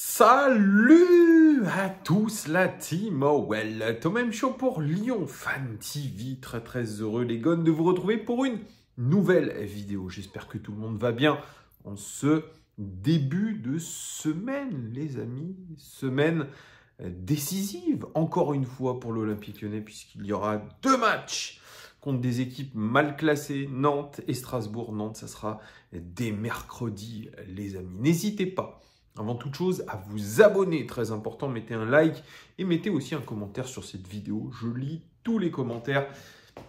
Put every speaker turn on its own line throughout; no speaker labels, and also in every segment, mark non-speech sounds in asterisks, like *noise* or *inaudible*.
Salut à tous la team tout même Show pour Lyon Fan TV, très très heureux les gones de vous retrouver pour une nouvelle vidéo. J'espère que tout le monde va bien en ce début de semaine les amis, semaine décisive encore une fois pour l'Olympique lyonnais puisqu'il y aura deux matchs contre des équipes mal classées, Nantes et Strasbourg. Nantes, ça sera des mercredi les amis. N'hésitez pas avant toute chose, à vous abonner, très important, mettez un like et mettez aussi un commentaire sur cette vidéo. Je lis tous les commentaires,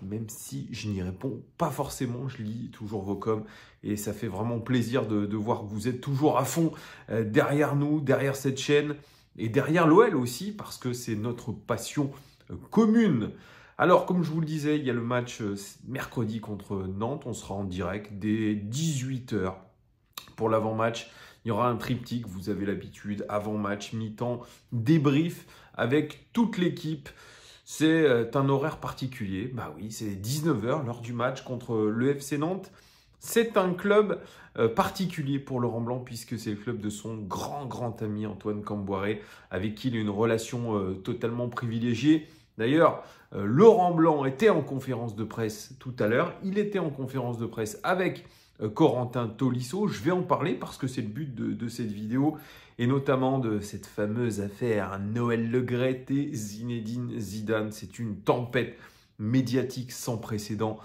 même si je n'y réponds pas forcément, je lis toujours vos coms et ça fait vraiment plaisir de, de voir que vous êtes toujours à fond euh, derrière nous, derrière cette chaîne et derrière l'OL aussi, parce que c'est notre passion euh, commune. Alors, comme je vous le disais, il y a le match euh, mercredi contre Nantes. On sera en direct dès 18h pour l'avant-match il y aura un triptyque, vous avez l'habitude, avant-match, mi-temps, débrief avec toute l'équipe. C'est euh, un horaire particulier. Bah oui, c'est 19h lors du match contre le FC Nantes. C'est un club euh, particulier pour Laurent Blanc puisque c'est le club de son grand grand ami Antoine Camboiré avec qui il a une relation euh, totalement privilégiée. D'ailleurs, Laurent Blanc était en conférence de presse tout à l'heure. Il était en conférence de presse avec euh, Corentin Tolisso. Je vais en parler parce que c'est le but de, cette vidéo et notamment de cette fameuse affaire Noël Legret et Zinedine Zidane. C'est une tempête médiatique sans précédent.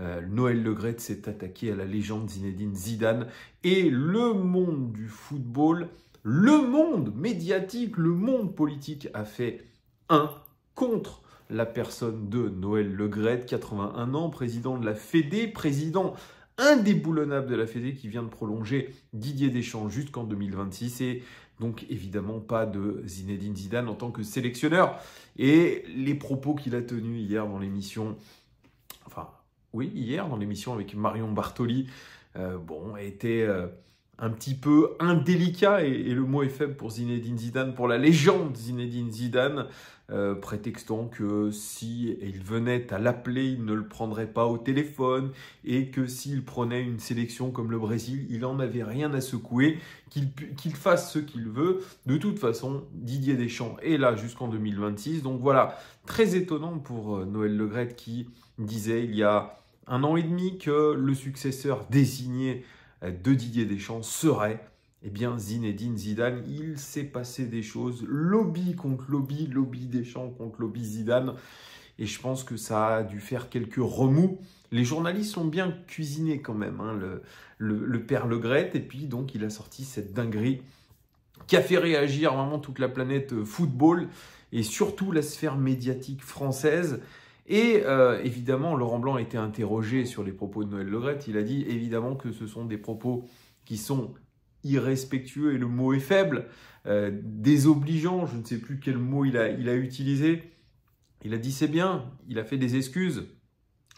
Euh, Noël Noël Legret s'est attaqué à la légende Zinedine Zidane et le monde du football, le monde médiatique, le monde politique a fait un contre la personne de Noël Legret, 81 ans, président de la Fédé, président indéboulonnable de la Fédé qui vient de prolonger Didier Deschamps jusqu'en 2026 et donc évidemment pas de Zinedine Zidane en tant que sélectionneur. Et les propos qu'il a tenus hier dans l'émission, enfin oui, hier dans l'émission avec Marion Bartoli, euh, bon, étaient... Euh, un petit peu indélicat, et, le mot est faible pour Zinedine Zidane, pour la légende Zinedine Zidane, euh, prétextant que si il venait à l'appeler, il ne le prendrait pas au téléphone, et que s'il prenait une sélection comme le Brésil, il n'en avait rien à secouer, qu'il fasse ce qu'il veut. De toute façon, Didier Deschamps est là jusqu'en 2026, donc voilà, très étonnant pour euh, Noël Le Legrette qui disait il y a un an et demi que le successeur désigné de Didier Deschamps serait eh bien Zinedine Zidane. Il s'est passé des choses, lobby contre lobby, lobby Deschamps contre lobby Zidane. Et je pense que ça a dû faire quelques remous. Les journalistes sont bien cuisinés quand même hein, le, père Le Et puis donc il a sorti cette dinguerie qui a fait réagir vraiment toute la planète football et surtout la sphère médiatique française. Et euh, évidemment, Laurent Blanc a été interrogé sur les propos de Noël Legrette. Il a dit évidemment que ce sont des propos qui sont irrespectueux et le mot est faible, euh, désobligeant, je ne sais plus quel mot il a, utilisé. Il a dit c'est bien, il a fait des excuses,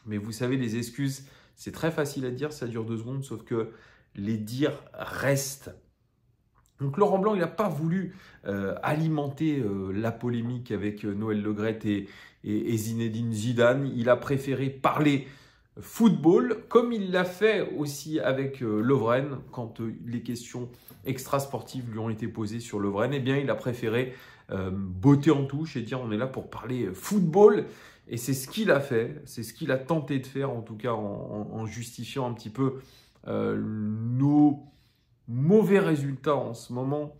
mais vous savez, les excuses, c'est très facile à dire, ça dure deux secondes, sauf que les dires restent donc Laurent Blanc, il n'a pas voulu euh, alimenter euh, la polémique avec euh, Noël Legrette et, et, Zinedine Zidane. Il a préféré parler football, comme il l'a fait aussi avec Lovren, quand les questions extrasportives lui ont été posées sur Lovren. Eh bien, il a préféré botter en touche et dire on est là pour parler football. Et c'est ce qu'il a fait, c'est ce qu'il a tenté de faire, en tout cas en justifiant un petit peu nos mauvais résultat en ce moment,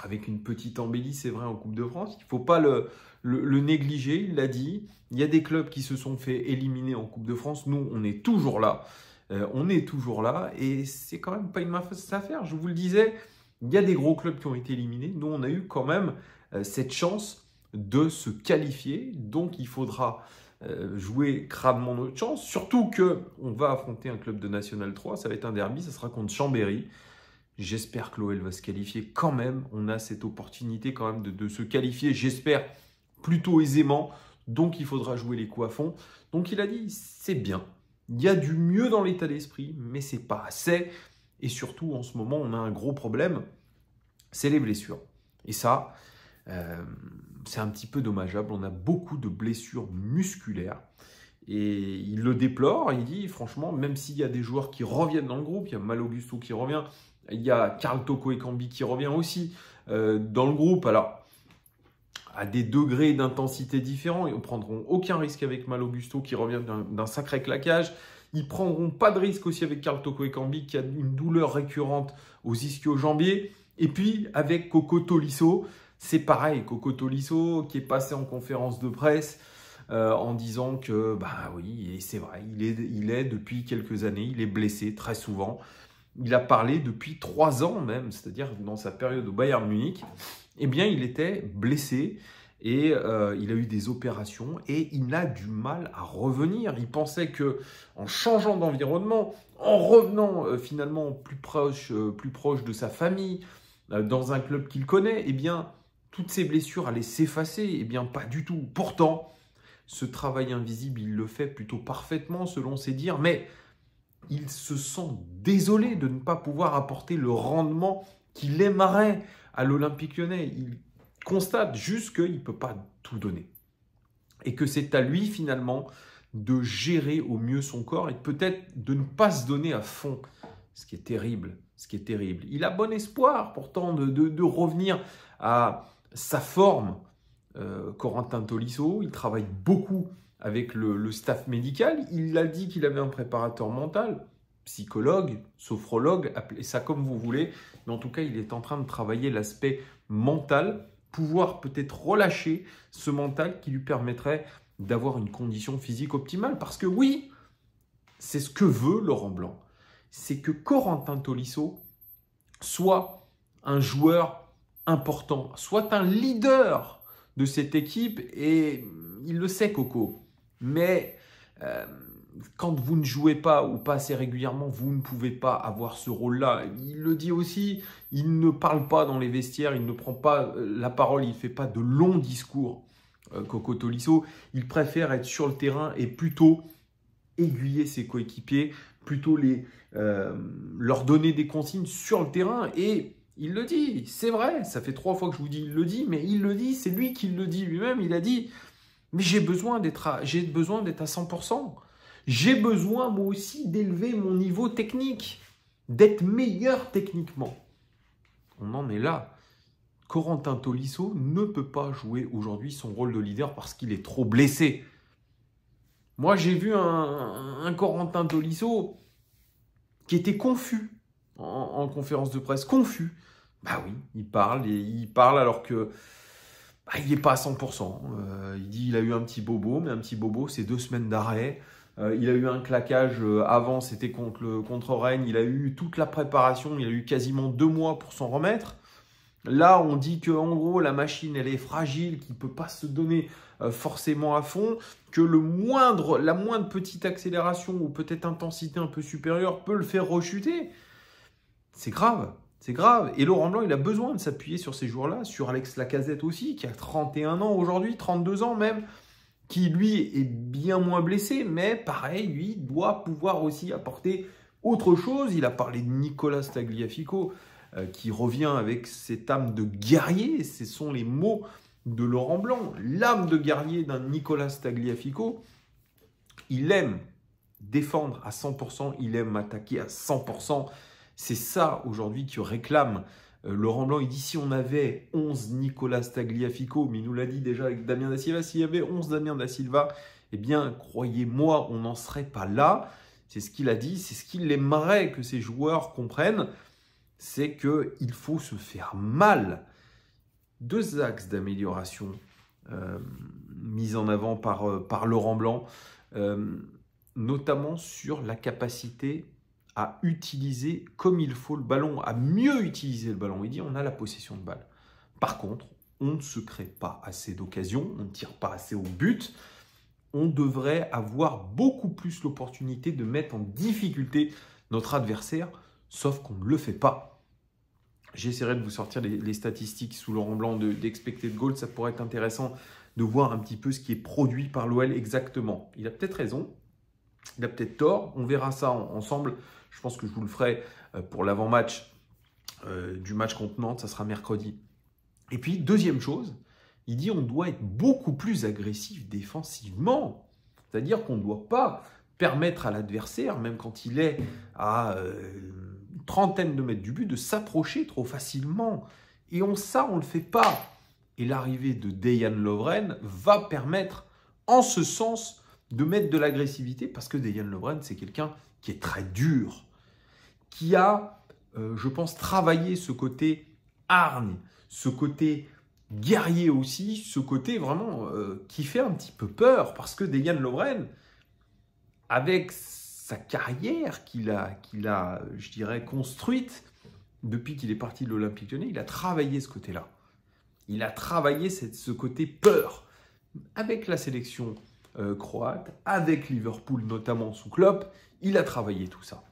avec une petite embellie, c'est vrai, en Coupe de France. Il ne faut pas le, négliger, il l'a dit. Il y a des clubs qui se sont fait éliminer en Coupe de France. Nous, on est toujours là. Euh, on est toujours là. Et c'est quand même pas une mauvaise affaire. Je vous le disais, il y a des gros clubs qui ont été éliminés. Nous, on a eu quand même euh, cette chance de se qualifier. Donc, il faudra euh, jouer crânement notre chance. Surtout que on va affronter un club de National 3. Ça va être un derby. Ça sera contre Chambéry. J'espère que l'OL va se qualifier quand même. On a cette opportunité quand même de, se qualifier, j'espère, plutôt aisément. Donc il faudra jouer les coups à fond. Donc il a dit, c'est bien. Il y a du mieux dans l'état d'esprit, mais c'est pas assez. Et surtout, en ce moment, on a un gros problème, c'est les blessures. Et ça, euh, c'est un petit peu dommageable. On a beaucoup de blessures musculaires. Et il le déplore, il dit franchement, même s'il y a des joueurs qui reviennent dans le groupe, il y a Mal Augusto qui revient, il y a Carl Toko Ekambi qui revient aussi euh, dans le groupe. Alors, à des degrés d'intensité différents, ils ne prendront aucun risque avec Mal Augusto qui revient d'un sacré claquage. Ils prendront pas de risque aussi avec Carl Toko Ekambi qui a une douleur récurrente aux ischio-jambiers. Et puis avec Coco Tolisso, c'est pareil, Coco Tolisso qui est passé en conférence de presse euh, en disant que, bah oui, c'est vrai, il est depuis quelques années, il est blessé très souvent il a parlé depuis trois ans même, c'est-à-dire dans sa période au Bayern Munich, eh bien, il était blessé et euh, il a eu des opérations et il a du mal à revenir. Il pensait que en changeant d'environnement, en revenant euh, finalement plus proche, euh, plus proche de sa famille, dans un club qu'il connaît, eh bien, toutes ces blessures allaient s'effacer. Eh bien, pas du tout. Pourtant, ce travail invisible, il le fait plutôt parfaitement selon ses dires, mais il se sent désolé de ne pas pouvoir apporter le rendement qu'il aimerait à l'Olympique lyonnais. Il constate juste qu'il ne peut pas tout donner. Et que c'est à lui finalement de gérer au mieux son corps et peut-être de ne pas se donner à fond, ce qui est terrible, ce qui est terrible. Il a bon espoir pourtant de, revenir à sa forme. Euh, Corentin Tolisso, il travaille beaucoup avec le, staff médical. Il a dit qu'il avait un préparateur mental, psychologue, sophrologue, appelez ça comme vous voulez. Mais en tout cas, il est en train de travailler l'aspect mental, pouvoir peut-être relâcher ce mental qui lui permettrait d'avoir une condition physique optimale. Parce que oui, c'est ce que veut Laurent Blanc. C'est que Corentin Tolisso soit un joueur important, soit un leader de cette équipe. Et il le sait, Coco. Mais euh, quand vous ne jouez pas ou pas assez régulièrement, vous ne pouvez pas avoir ce rôle-là. Il le dit aussi, il ne parle pas dans les vestiaires, il ne prend pas euh, la parole, il ne fait pas de longs discours, euh, Coco Tolisso. Il préfère être sur le terrain et plutôt aiguiller ses coéquipiers, plutôt les, leur donner des consignes sur le terrain. Et il le dit, c'est vrai, ça fait trois fois que je vous dis il le dit, mais il le dit, c'est lui qui le dit lui-même, il a dit mais j'ai besoin d'être à, j'ai besoin d'être à 100%. J'ai besoin moi aussi d'élever mon niveau technique, d'être meilleur techniquement. On en est là. Corentin Tolisso ne peut pas jouer aujourd'hui son rôle de leader parce qu'il est trop blessé. Moi, j'ai vu un, un Corentin Tolisso qui était confus en, en, conférence de presse. Confus. Bah oui, il parle et il parle alors que ah, il n'est pas à 100%. Euh, il dit il a eu un petit bobo, mais un petit bobo, c'est deux semaines d'arrêt. Euh, il a eu un claquage euh, avant, c'était contre, le, contre Rennes. Il a eu toute la préparation, il a eu quasiment deux mois pour s'en remettre. Là, on dit que en gros la machine elle est fragile, qu'il ne peut pas se donner forcément à fond, que le moindre, la moindre petite accélération ou peut-être intensité un peu supérieure peut le faire rechuter. C'est grave. C'est grave. Et Laurent Blanc, il a besoin de s'appuyer sur ces jours là sur Alex Lacazette aussi, qui a 31 ans aujourd'hui, 32 ans même, qui lui est bien moins blessé, mais pareil, lui doit pouvoir aussi apporter autre chose. Il a parlé de Nicolas Stagliafico, euh, qui revient avec cette âme de guerrier. Ce sont les mots de Laurent Blanc, l'âme de guerrier d'un Nicolas Tagliafico. Il aime défendre à 100%, il aime attaquer à 100%. C'est ça aujourd'hui qui réclame euh, Laurent Blanc. Il dit si on avait 11 Nicolas Stagliafico, mais il nous l'a dit déjà avec Damien Da Silva, s'il y avait 11 Damien Da Silva, eh bien, croyez-moi, on n'en serait pas là. C'est ce qu'il a dit, c'est ce qu'il aimerait que ces joueurs comprennent, c'est qu'il faut se faire mal. Deux axes d'amélioration euh, mis en avant par, euh, Laurent Blanc, notamment sur la capacité à utiliser comme il faut le ballon, à mieux utiliser le ballon. Il dit on a la possession de balle. Par contre, on ne se crée pas assez d'occasions, on ne tire pas assez au but. On devrait avoir beaucoup plus l'opportunité de mettre en difficulté notre adversaire, sauf qu'on ne le fait pas. J'essaierai de vous sortir les, statistiques sous Laurent Blanc d'Expected de, Goal, ça pourrait être intéressant de voir un petit peu ce qui est produit par l'OL exactement. Il a peut-être raison, il a peut-être tort, on verra ça ensemble. Je pense que je vous le ferai euh, pour l'avant-match euh, du match contenant. ça sera mercredi. Et puis, deuxième chose, il dit on doit être beaucoup plus agressif défensivement. C'est-à-dire qu'on ne doit pas permettre à l'adversaire, même quand il est à euh, une trentaine de mètres du but, de s'approcher trop facilement. Et on ça, on ne le fait pas. Et l'arrivée de Dejan Lovren va permettre, en ce sens, de mettre de l'agressivité parce que Dejan Lovren, c'est quelqu'un qui est très dur, qui a, euh, je pense, travaillé ce côté hargne, ce côté guerrier aussi, ce côté vraiment euh, qui fait un petit peu peur parce que Dejan Lovren, avec sa carrière qu'il a, qu'il a, je dirais, construite depuis qu'il est parti de l'Olympique lyonnais, il a travaillé ce côté-là. Il a travaillé cette, ce côté peur. Avec la sélection euh, croate, avec Liverpool notamment sous Klopp. Il a travaillé tout ça.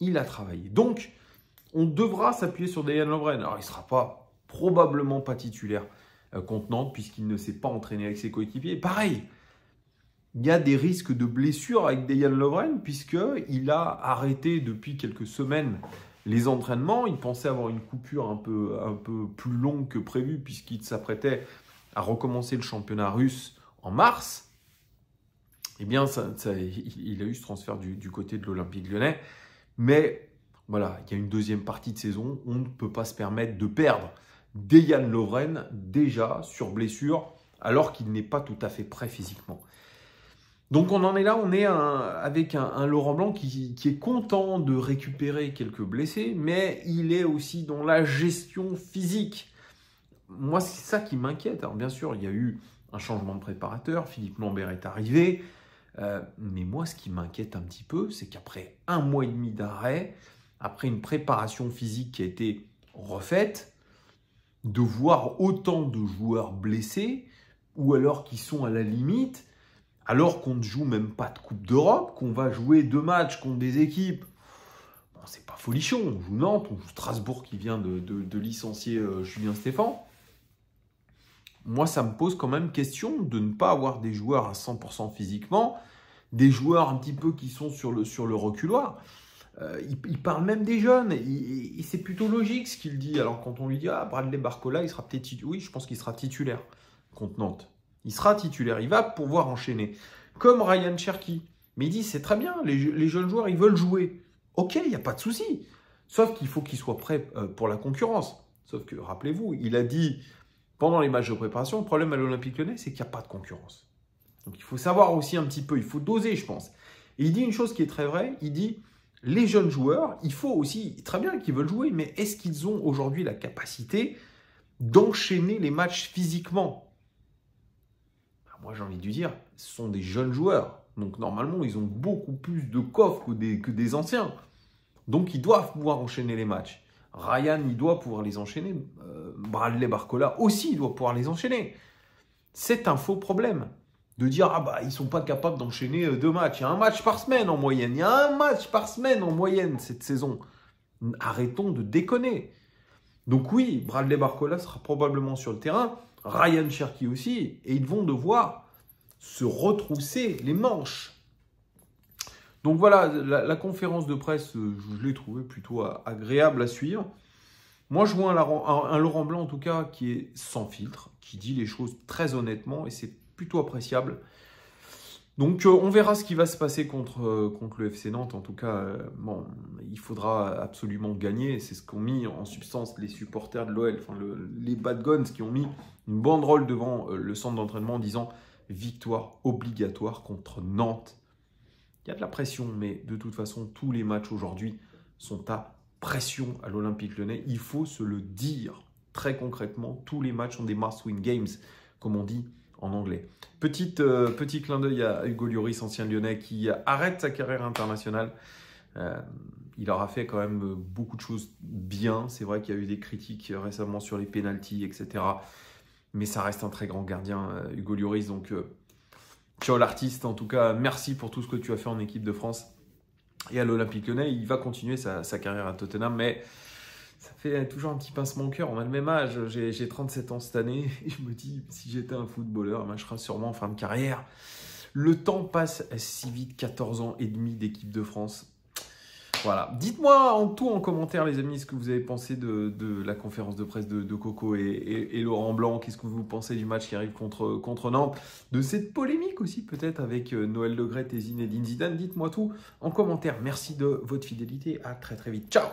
Il a travaillé. Donc, on devra s'appuyer sur Dejan Lovren. Alors, il ne sera pas, probablement pas titulaire contenant euh, contenante puisqu'il ne s'est pas entraîné avec ses coéquipiers. Pareil, il y a des risques de blessure avec Dejan Lovren puisqu'il a arrêté depuis quelques semaines les entraînements. Il pensait avoir une coupure un peu, un peu plus longue que prévu puisqu'il s'apprêtait à recommencer le championnat russe en mars eh bien, il a eu ce transfert du, côté de l'Olympique lyonnais. Mais voilà, il y a une deuxième partie de saison. On ne peut pas se permettre de perdre Dejan Lovren déjà sur blessure, alors qu'il n'est pas tout à fait prêt physiquement. Donc on en est là, on est avec un, Laurent Blanc qui, qui, est content de récupérer quelques blessés, mais il est aussi dans la gestion physique. Moi, c'est ça qui m'inquiète. Alors bien sûr, il y a eu un changement de préparateur, Philippe Lambert est arrivé, euh, mais moi, ce qui m'inquiète un petit peu, c'est qu'après un mois et demi d'arrêt, après une préparation physique qui a été refaite, de voir autant de joueurs blessés ou alors qui sont à la limite, alors qu'on ne joue même pas de Coupe d'Europe, qu'on va jouer deux matchs contre des équipes. c'est pas folichon, on joue Nantes, on joue Strasbourg qui vient de, licencier euh, Julien Stéphan moi, ça me pose quand même question de ne pas avoir des joueurs à 100% physiquement, des joueurs un petit peu qui sont sur le, sur le reculoir. Euh, il, parle même des jeunes, et c'est plutôt logique ce qu'il dit. Alors quand on lui dit ah Bradley Barcola, il sera peut-être titulaire. Oui, je pense qu'il sera titulaire contre Nantes. Il sera titulaire, il va pouvoir enchaîner. Comme Ryan Cherky. Mais il dit c'est très bien, les, jeunes joueurs ils veulent jouer. Ok, il n'y a pas de souci. Sauf qu'il faut qu'ils soient prêts euh, pour la concurrence. Sauf que rappelez-vous, il a dit pendant les matchs de préparation. Le problème à l'Olympique lyonnais, c'est qu'il n'y a pas de concurrence. Donc il faut savoir aussi un petit peu, il faut doser, je pense. Et il dit une chose qui est très vraie, il dit les jeunes joueurs, il faut aussi, très bien qu'ils veulent jouer, mais est-ce qu'ils ont aujourd'hui la capacité d'enchaîner les matchs physiquement ben, Moi j'ai envie de dire, ce sont des jeunes joueurs. Donc normalement, ils ont beaucoup plus de coffres que que des anciens. Donc ils doivent pouvoir enchaîner les matchs. Ryan, il doit pouvoir les enchaîner. Euh, Bradley Barcola aussi, il doit pouvoir les enchaîner. C'est un faux problème. De dire, ah bah, ils sont pas capables d'enchaîner euh, deux matchs. Il y a un match par semaine en moyenne. Il y a un match par semaine en moyenne cette saison. Arrêtons de déconner. Donc oui, Bradley Barcola sera probablement sur le terrain. Ryan Cherky aussi. Et ils vont devoir se retrousser les manches donc voilà, la, conférence de presse, euh, je l'ai trouvée plutôt agréable à suivre. Moi, je vois un, Laurent Blanc, en tout cas, qui est sans filtre, qui dit les choses très honnêtement, et c'est plutôt appréciable. Donc, euh, on verra ce qui va se passer contre, euh, le FC Nantes. En tout cas, bon, il faudra absolument gagner. C'est ce qu'ont mis en substance les supporters de l'OL, enfin, les Bad Guns qui ont mis une banderole devant le centre d'entraînement en disant victoire obligatoire contre Nantes il y a de la pression, mais de toute façon, tous les matchs aujourd'hui sont à pression à l'Olympique lyonnais. Il faut se le dire très concrètement. Tous les matchs sont des must-win games, comme on dit en anglais. Euh, petit clin d'œil à Hugo Lloris, ancien lyonnais, qui arrête sa carrière internationale. Euh, il aura fait quand même beaucoup de choses bien. C'est vrai qu'il y a eu des critiques récemment sur les pénalties, etc. Mais ça reste un très grand gardien, euh, Hugo Lloris. Donc, Ciao l'artiste, en tout cas, merci pour tout ce que tu as fait en équipe de France et à l'Olympique lyonnais. Il va continuer sa, carrière à Tottenham, mais ça fait toujours un petit pincement au cœur. On a le même âge, j'ai 37 ans cette année, et *laughs* je me dis, si j'étais un footballeur, eh ben, je serais sûrement en fin de carrière. Le temps passe si vite, 14 ans et demi d'équipe de France. Voilà. Dites-moi en tout en commentaire, les amis, ce que vous avez pensé de, la conférence de presse de, Coco et, Laurent Blanc. Qu'est-ce que vous pensez du match qui arrive contre, contre Nantes De cette polémique aussi, peut-être, avec euh, Noël Legret et Zinedine Zidane. Dites-moi tout en commentaire. Merci de votre fidélité. À très très vite. Ciao